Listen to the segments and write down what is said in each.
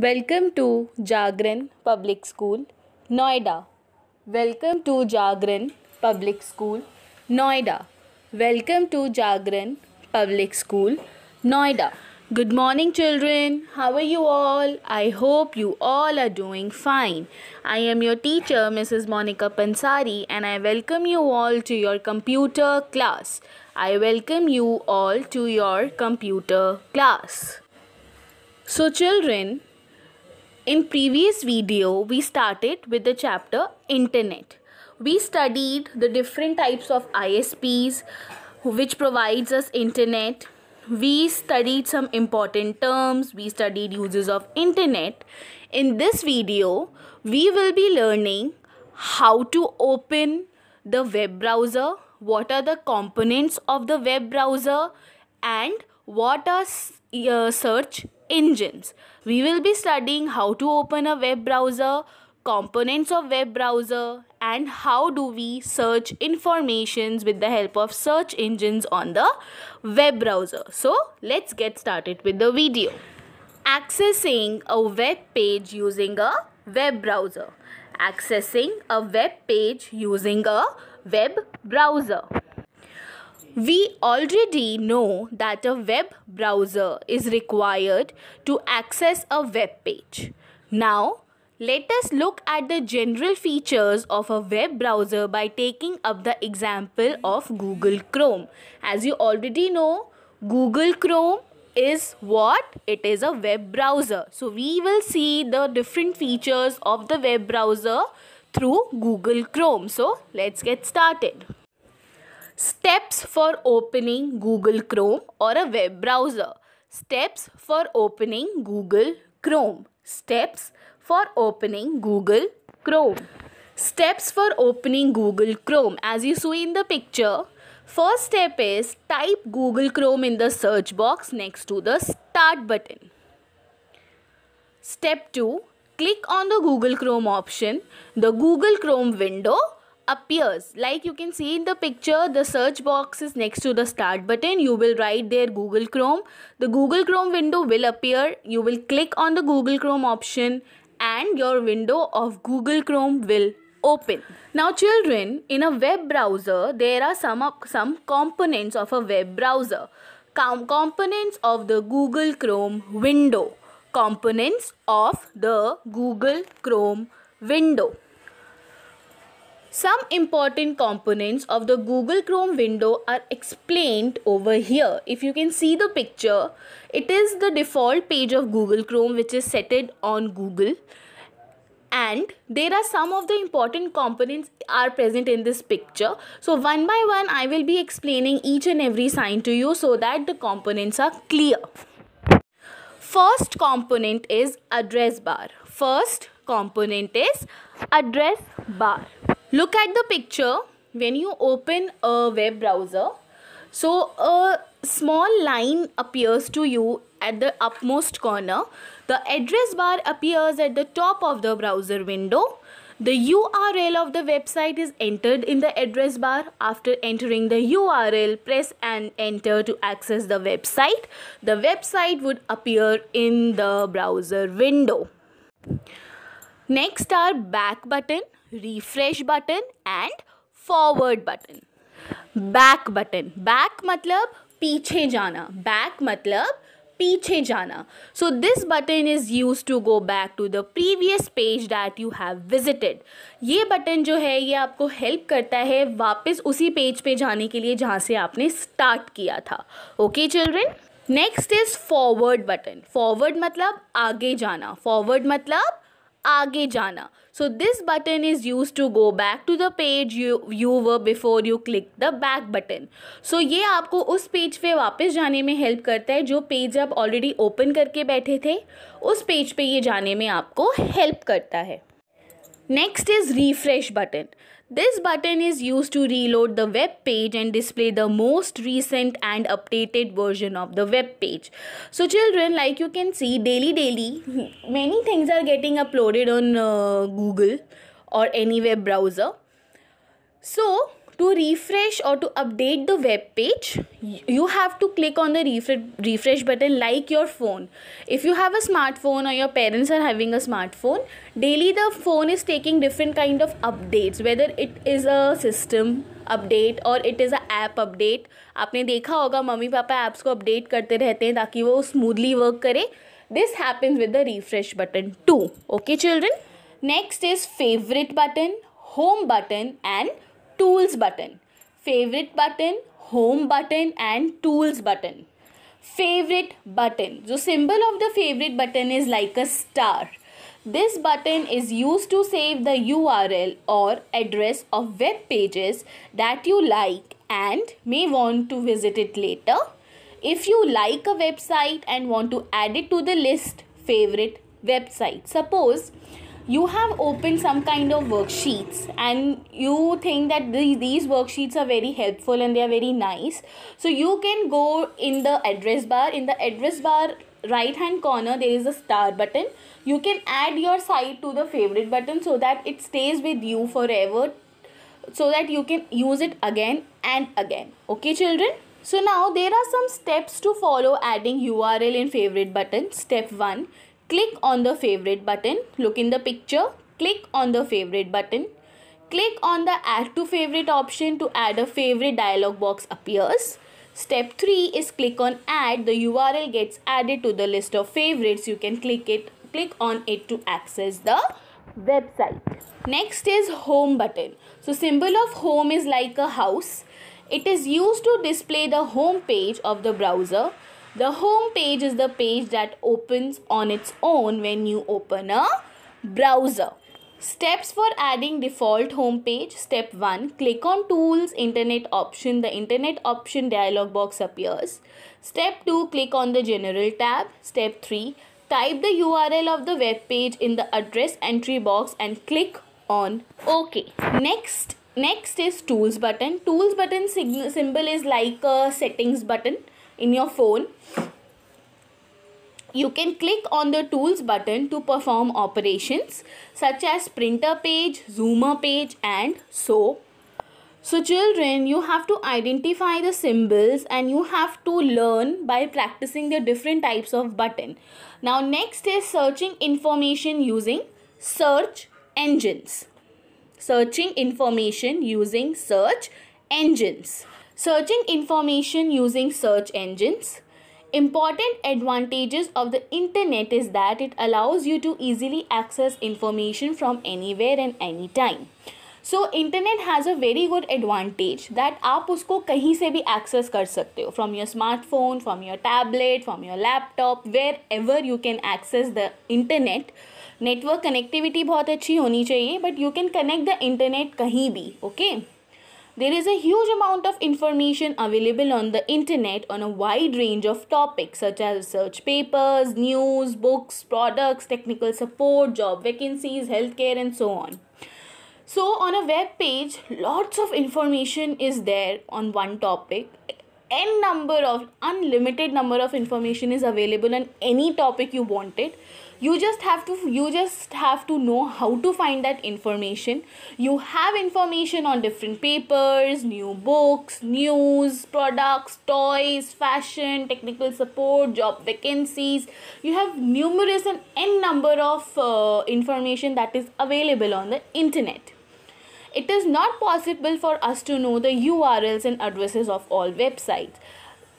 Welcome to Jagran Public School, Noida. Welcome to Jagran Public School, Noida. Welcome to Jagran Public School, Noida. Good morning, children. How are you all? I hope you all are doing fine. I am your teacher, Mrs. Monica Pansari, and I welcome you all to your computer class. I welcome you all to your computer class. So, children, in previous video, we started with the chapter Internet. We studied the different types of ISPs which provides us internet. We studied some important terms, we studied uses of internet. In this video, we will be learning how to open the web browser, what are the components of the web browser and what are uh, search engines we will be studying how to open a web browser components of web browser and how do we search informations with the help of search engines on the web browser so let's get started with the video accessing a web page using a web browser accessing a web page using a web browser we already know that a web browser is required to access a web page. Now, let us look at the general features of a web browser by taking up the example of Google Chrome. As you already know, Google Chrome is what? It is a web browser. So, we will see the different features of the web browser through Google Chrome. So, let's get started for opening Google Chrome or a web browser. Steps for opening Google Chrome. Steps for opening Google Chrome. Steps for opening Google Chrome. As you see in the picture, first step is type Google Chrome in the search box next to the start button. Step 2 Click on the Google Chrome option, the Google Chrome window appears like you can see in the picture the search box is next to the start button you will write there google chrome the google chrome window will appear you will click on the google chrome option and your window of google chrome will open now children in a web browser there are some some components of a web browser Com components of the google chrome window components of the google chrome window some important components of the Google Chrome window are explained over here. If you can see the picture, it is the default page of Google Chrome which is set on Google and there are some of the important components are present in this picture so one by one i will be explaining each and every sign to you so that the components are clear first component is address bar first component is address bar look at the picture when you open a web browser so a small line appears to you at the upmost corner the address bar appears at the top of the browser window the url of the website is entered in the address bar after entering the url press and enter to access the website the website would appear in the browser window next are back button refresh button and forward button back button back मतलब पीछे जाना back मतलब पीछे जाना so this button is use to go back to the previous page that you have visited ये button जो है ये आपको हेल्प करता है वापस उसी पेज पे जाने के लिए जहाँ से आपने स्टार्ट किया था okay children next is forward button forward मतलब आगे जाना फॉरवर्ड मतलब आगे जाना so this button is use to go back to the page you you were before you click the back button so ये आपको उस पेज पे वापस जाने में हेल्प करता है जो पेज आप ऑलरेडी ओपन करके बैठे थे उस पेज पे ये जाने में आपको हेल्प करता है next is refresh button This button is used to reload the web page and display the most recent and updated version of the web page. So children, like you can see daily daily, many things are getting uploaded on uh, Google or any web browser. So to refresh or to update the web page you have to click on the refresh refresh button like your phone if you have a smartphone or your parents are having a smartphone daily the phone is taking different kind of updates whether it is a system update और it is a app update आपने देखा होगा mummy papa apps को update करते रहते हैं ताकि वो स्मूथली वर्क करे this happens with the refresh button too okay children next is favourite button home button and tools button favorite button home button and tools button favorite button so symbol of the favorite button is like a star this button is used to save the url or address of web pages that you like and may want to visit it later if you like a website and want to add it to the list favorite website suppose you have opened some kind of worksheets and you think that these worksheets are very helpful and they are very nice so you can go in the address bar in the address bar right hand corner there is a star button you can add your site to the favorite button so that it stays with you forever so that you can use it again and again okay children so now there are some steps to follow adding url in favorite button step 1 click on the favorite button look in the picture click on the favorite button click on the add to favorite option to add a favorite dialog box appears step 3 is click on add the url gets added to the list of favorites you can click it click on it to access the website next is home button so symbol of home is like a house it is used to display the home page of the browser the home page is the page that opens on its own when you open a browser. Steps for adding default home page. Step 1. Click on Tools, Internet option. The Internet option dialog box appears. Step 2. Click on the General tab. Step 3. Type the URL of the web page in the address entry box and click on OK. Next, next is Tools button. Tools button symbol is like a settings button in your phone you can click on the tools button to perform operations such as printer page, zoomer page and so. So children, you have to identify the symbols and you have to learn by practicing the different types of button. Now next is searching information using search engines. Searching information using search engines. Searching information using search engines. Important advantages of the internet is that it allows you to easily access information from anywhere and anytime. So internet has a very good advantage that आप उसको कहीं से भी access कर सकते हो from your smartphone from your tablet from your laptop wherever you can access the internet network connectivity बहुत अच्छी होनी चाहिए but you can connect the internet कहीं भी okay okay? There is a huge amount of information available on the internet on a wide range of topics such as research papers, news, books, products, technical support, job vacancies, healthcare, and so on. So, on a web page, lots of information is there on one topic n number of unlimited number of information is available on any topic you want it you just have to you just have to know how to find that information you have information on different papers new books news products toys fashion technical support job vacancies you have numerous and n number of uh, information that is available on the internet it is not possible for us to know the URLs and addresses of all websites.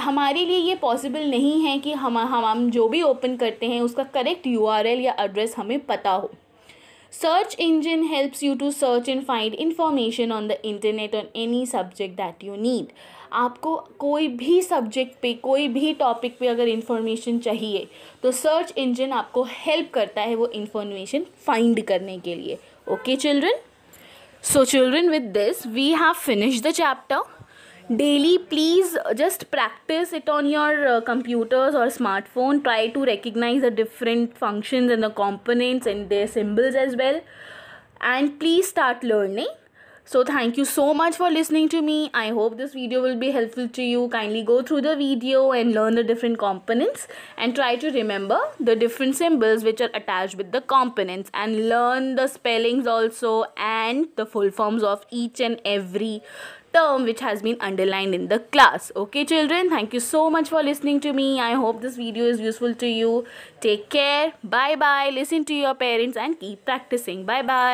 हमारे लिए ये possible नहीं है कि हम हम हम जो भी ओपन करते हैं उसका करेक्ट यू या एड्रेस हमें पता हो search engine helps you to search and find information on the internet on any subject that you need आपको कोई भी सब्जेक्ट पे कोई भी टॉपिक पे अगर इन्फॉर्मेशन चाहिए तो सर्च इंजन आपको हेल्प करता है वो इन्फॉर्मेशन फाइंड करने के लिए okay okay, children So children with this we have finished the chapter. Daily please just practice it on your uh, computers or smartphone. Try to recognize the different functions and the components and their symbols as well. And please start learning. So thank you so much for listening to me. I hope this video will be helpful to you. Kindly go through the video and learn the different components and try to remember the different symbols which are attached with the components and learn the spellings also and the full forms of each and every term which has been underlined in the class. Okay children, thank you so much for listening to me. I hope this video is useful to you. Take care. Bye-bye. Listen to your parents and keep practicing. Bye-bye.